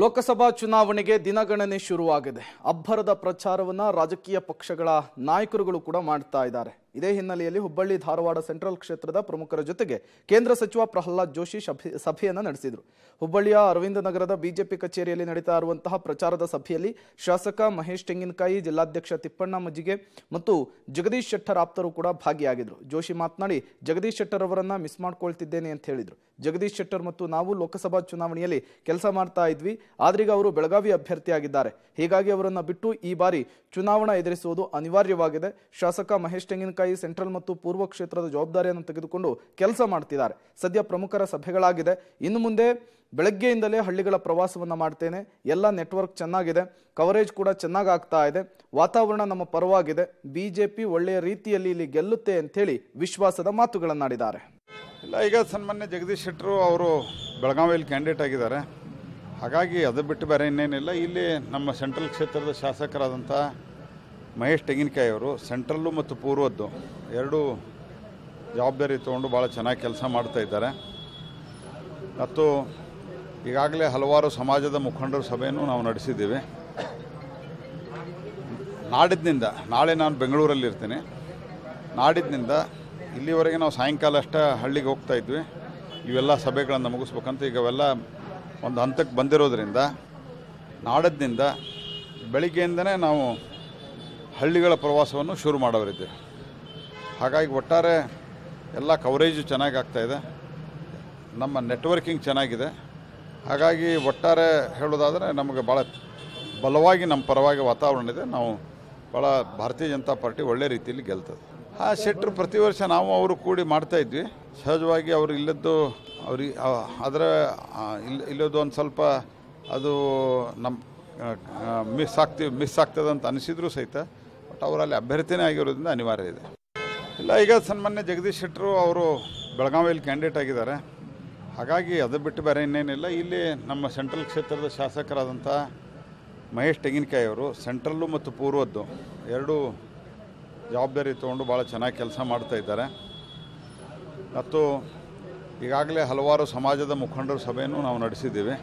ಲೋಕಸಭಾ ಚುನಾವಣೆಗೆ ದಿನಗಣನೆ ಶುರುವಾಗಿದೆ ಅಬ್ಬರದ ಪ್ರಚಾರವನ್ನು ರಾಜಕೀಯ ಪಕ್ಷಗಳ ನಾಯಕರುಗಳು ಕೂಡ ಮಾಡ್ತಾ ಇದ್ದಾರೆ ಇದೇ ಹಿನ್ನೆಲೆಯಲ್ಲಿ ಹುಬ್ಬಳ್ಳಿ ಧಾರವಾಡ ಸೆಂಟ್ರಲ್ ಕ್ಷೇತ್ರದ ಪ್ರಮುಖರ ಜೊತೆಗೆ ಕೇಂದ್ರ ಸಚಿವ ಪ್ರಹ್ಲಾದ್ ಜೋಶಿ ಸಭೆಯನ್ನು ನಡೆಸಿದರು ಹುಬ್ಬಳ್ಳಿಯ ಅರವಿಂದ ನಗರದ ಬಿಜೆಪಿ ಕಚೇರಿಯಲ್ಲಿ ನಡೀತಾ ಇರುವಂತಹ ಪ್ರಚಾರದ ಸಭೆಯಲ್ಲಿ ಶಾಸಕ ಮಹೇಶ್ ತೆಂಗಿನಕಾಯಿ ಜಿಲ್ಲಾಧ್ಯಕ್ಷ ತಿಪ್ಪಣ್ಣ ಮಜ್ಜಿಗೆ ಮತ್ತು ಜಗದೀಶ್ ಶೆಟ್ಟರ್ ಆಪ್ತರು ಕೂಡ ಭಾಗಿಯಾಗಿದ್ದರು ಜೋಶಿ ಮಾತನಾಡಿ ಜಗದೀಶ್ ಶೆಟ್ಟರ್ ಅವರನ್ನ ಮಿಸ್ ಮಾಡ್ಕೊಳ್ತಿದ್ದೇನೆ ಅಂತ ಹೇಳಿದರು ಜಗದೀಶ್ ಶೆಟ್ಟರ್ ಮತ್ತು ನಾವು ಲೋಕಸಭಾ ಚುನಾವಣೆಯಲ್ಲಿ ಕೆಲಸ ಮಾಡ್ತಾ ಇದ್ವಿ ಆದ್ರೀಗ ಅವರು ಬೆಳಗಾವಿ ಅಭ್ಯರ್ಥಿಯಾಗಿದ್ದಾರೆ ಹೀಗಾಗಿ ಅವರನ್ನು ಬಿಟ್ಟು ಈ ಬಾರಿ ಚುನಾವಣಾ ಎದುರಿಸುವುದು ಅನಿವಾರ್ಯವಾಗಿದೆ ಶಾಸಕ ಮಹೇಶ್ ತೆಂಗಿನಕಾಯಿ ಈ ಸೆಂಟ್ರಲ್ ಮತ್ತು ಪೂರ್ವ ಕ್ಷೇತ್ರದ ಜವಾಬ್ದಾರಿಯನ್ನು ತೆಗೆದುಕೊಂಡು ಕೆಲಸ ಮಾಡ್ತಿದ್ದಾರೆ ಸದ್ಯ ಪ್ರಮುಖರ ಸಭೆಗಳಾಗಿದೆ ಇನ್ನು ಮುಂದೆ ಬೆಳಗ್ಗೆಯಿಂದಲೇ ಹಳ್ಳಿಗಳ ಪ್ರವಾಸವನ್ನು ಮಾಡ್ತೇನೆ ಎಲ್ಲ ನೆಟ್ವರ್ಕ್ ಚೆನ್ನಾಗಿದೆ ಕವರೇಜ್ ಕೂಡ ಚೆನ್ನಾಗಿ ಆಗ್ತಾ ಇದೆ ವಾತಾವರಣ ನಮ್ಮ ಪರವಾಗಿದೆ ಬಿಜೆಪಿ ಒಳ್ಳೆಯ ರೀತಿಯಲ್ಲಿ ಇಲ್ಲಿ ಗೆಲ್ಲುತ್ತೆ ಅಂತೇಳಿ ವಿಶ್ವಾಸದ ಮಾತುಗಳನ್ನಾಡಿದ್ದಾರೆ ಇಲ್ಲ ಈಗ ಸನ್ಮಾನ್ಯ ಜಗದೀಶ್ ಶೆಟ್ಟರು ಅವರು ಬೆಳಗಾವಿಯಲ್ಲಿ ಕ್ಯಾಂಡಿಡೇಟ್ ಆಗಿದ್ದಾರೆ ಹಾಗಾಗಿ ಅದು ಬಿಟ್ಟು ಬೇರೆ ಇನ್ನೇನಿಲ್ಲ ಇಲ್ಲಿ ನಮ್ಮ ಸೆಂಟ್ರಲ್ ಕ್ಷೇತ್ರದ ಶಾಸಕರಾದಂಥ ಮಹೇಶ್ ತೆಂಗಿನಕಾಯಿ ಅವರು ಸೆಂಟ್ರಲ್ಲು ಮತ್ತು ಪೂರ್ವದ್ದು ಎರಡೂ ಜವಾಬ್ದಾರಿ ತೊಗೊಂಡು ಭಾಳ ಚೆನ್ನಾಗಿ ಕೆಲಸ ಮಾಡ್ತಾ ಇದ್ದಾರೆ ಮತ್ತು ಈಗಾಗಲೇ ಹಲವಾರು ಸಮಾಜದ ಮುಖಂಡರ ಸಭೆಯನ್ನು ನಾವು ನಡೆಸಿದ್ದೀವಿ ನಾಡಿದ್ನಿಂದ ನಾಳೆ ನಾನು ಬೆಂಗಳೂರಲ್ಲಿ ಇರ್ತೀನಿ ಇಲ್ಲಿವರೆಗೆ ನಾವು ಸಾಯಂಕಾಲ ಅಷ್ಟೇ ಹಳ್ಳಿಗೆ ಹೋಗ್ತಾ ಇದ್ವಿ ಇವೆಲ್ಲ ಸಭೆಗಳನ್ನು ಮುಗಿಸ್ಬೇಕಂತ ಈಗ ಒಂದು ಹಂತಕ್ಕೆ ಬಂದಿರೋದ್ರಿಂದ ನಾಡದ್ನಿಂದ ಬೆಳಿಗ್ಗೆಯಿಂದನೇ ನಾವು ಹಳ್ಳಿಗಳ ಪ್ರವಾಸವನ್ನು ಶುರು ಮಾಡೋರಿದ್ದೆ ಹಾಗಾಗಿ ಒಟ್ಟಾರೆ ಎಲ್ಲ ಕವರೇಜು ಚೆನ್ನಾಗಿ ಆಗ್ತಾಯಿದೆ ನಮ್ಮ ನೆಟ್ವರ್ಕಿಂಗ್ ಚೆನ್ನಾಗಿದೆ ಹಾಗಾಗಿ ಒಟ್ಟಾರೆ ಹೇಳೋದಾದರೆ ನಮಗೆ ಭಾಳ ಬಲವಾಗಿ ನಮ್ಮ ಪರವಾಗಿ ವಾತಾವರಣ ಇದೆ ನಾವು ಭಾಳ ಭಾರತೀಯ ಜನತಾ ಪಾರ್ಟಿ ಒಳ್ಳೆ ರೀತಿಯಲ್ಲಿ ಗೆಲ್ತದೆ ಆ ಶೆಟ್ಟರು ಪ್ರತಿ ವರ್ಷ ನಾವು ಅವರು ಕೂಡಿ ಮಾಡ್ತಾಯಿದ್ವಿ ಸಹಜವಾಗಿ ಅವರು ಇಲ್ಲದ್ದು ಅವ್ರಿಗೆ ಆದರೆ ಇಲ್ಲ ಇಲ್ಲದ್ದು ಒಂದು ಸ್ವಲ್ಪ ಅದು ನಮ್ಮ ಮಿಸ್ ಆಗ್ತೀವಿ ಮಿಸ್ ಆಗ್ತದೆ ಅಂತ ಅನಿಸಿದರೂ ಸಹಿತ ಅವರಲ್ಲಿ ಅಭ್ಯರ್ಥಿನೇ ಆಗಿರೋದ್ರಿಂದ ಅನಿವಾರ್ಯ ಇದೆ ಇಲ್ಲ ಈಗ ಸನ್ಮಾನ್ಯ ಜಗದೀಶ್ ಶೆಟ್ಟರು ಅವರು ಬೆಳಗಾವಿಯಲ್ಲಿ ಕ್ಯಾಂಡಿಡೇಟ್ ಆಗಿದ್ದಾರೆ ಹಾಗಾಗಿ ಅದು ಬಿಟ್ಟು ಬೇರೆ ಇನ್ನೇನಿಲ್ಲ ಇಲ್ಲಿ ನಮ್ಮ ಸೆಂಟ್ರಲ್ ಕ್ಷೇತ್ರದ ಶಾಸಕರಾದಂಥ ಮಹೇಶ್ ತೆಂಗಿನಕಾಯಿ ಅವರು ಸೆಂಟ್ರಲ್ಲು ಮತ್ತು ಪೂರ್ವದ್ದು ಎರಡೂ ಜವಾಬ್ದಾರಿ ತೊಗೊಂಡು ಭಾಳ ಚೆನ್ನಾಗಿ ಕೆಲಸ ಮಾಡ್ತಾ ಇದ್ದಾರೆ ಮತ್ತು ಈಗಾಗಲೇ ಹಲವಾರು ಸಮಾಜದ ಮುಖಂಡರ ಸಭೆಯನ್ನು ನಾವು ನಡೆಸಿದ್ದೀವಿ